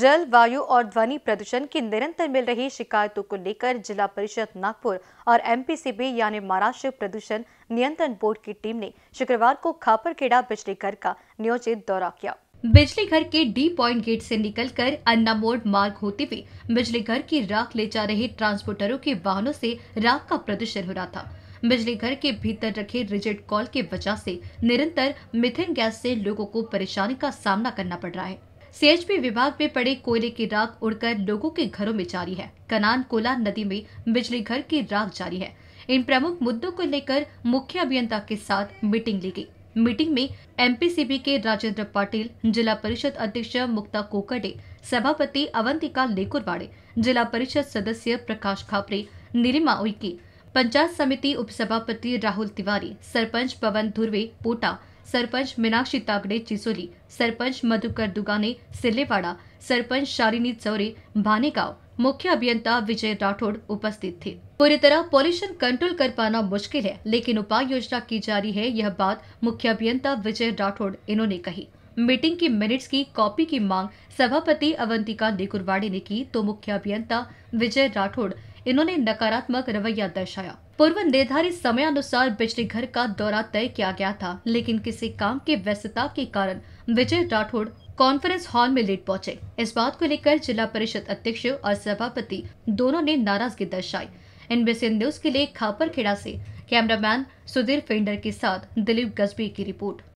जल वायु और ध्वनि प्रदूषण की निरंतर मिल रही शिकायतों को लेकर जिला परिषद नागपुर और एमपीसीबी यानी महाराष्ट्र प्रदूषण नियंत्रण बोर्ड की टीम ने शुक्रवार को खापरखेड़ा बिजली घर का नियोजित दौरा किया बिजली घर के डी पॉइंट गेट से निकलकर अन्ना मोड़ मार्ग होते हुए बिजली घर की राख ले जा रहे ट्रांसपोर्टरों के वाहनों से राख का प्रदूषण हो रहा था बिजली घर के भीतर रखे रिजिड कॉल के वजह से निरंतर मिथेन गैस से लोगों को परेशानी का सामना करना पड़ रहा है सीएचपी विभाग में पड़े कोयले की राख उड़कर लोगों के घरों में जारी है कनान कोला नदी में बिजली घर की राख जारी है इन प्रमुख मुद्दों को लेकर मुख्य अभियंता के साथ मीटिंग ली गई मीटिंग में एमपीसीबी के राजेंद्र पाटिल जिला परिषद अध्यक्ष मुक्ता कोकटे सभापति अवंतिका लेकुरवाड़े जिला परिषद सदस्य प्रकाश खापरे निरिमा उइके पंचायत समिति उपसभापति राहुल तिवारी सरपंच पवन धुर्वे पोटा सरपंच मीनाक्षी ताकड़े चिचोली सरपंच मधुकर दुगाने सिल्लेवाड़ा सरपंच शालिनी चौरे भानेगाव मुख्य अभियंता विजय राठौड़ उपस्थित थे पूरी तरह पॉल्यूशन कंट्रोल कर पाना मुश्किल है लेकिन उपाय योजना की जा रही है यह बात मुख्य अभियंता विजय राठौड़ इन्होंने कही मीटिंग की मिनट्स की कॉपी की मांग सभापति अवंतिका नेकुरवाड़े ने की तो मुख्य अभियंता विजय राठौड़ इन्होंने नकारात्मक रवैया दर्शाया पूर्व निर्धारित समय अनुसार बिजली घर का दौरा तय किया गया था लेकिन किसी काम के व्यस्तता के कारण विजय राठौड़ कॉन्फ्रेंस हॉल में लेट पहुंचे इस बात को लेकर जिला परिषद अध्यक्ष और सभापति दोनों ने नाराजगी दर्शाई एनबीसी न्यूज के लिए खापरखेड़ा से कैमरामैन सुधीर फेंडर के साथ दिलीप गजबी की रिपोर्ट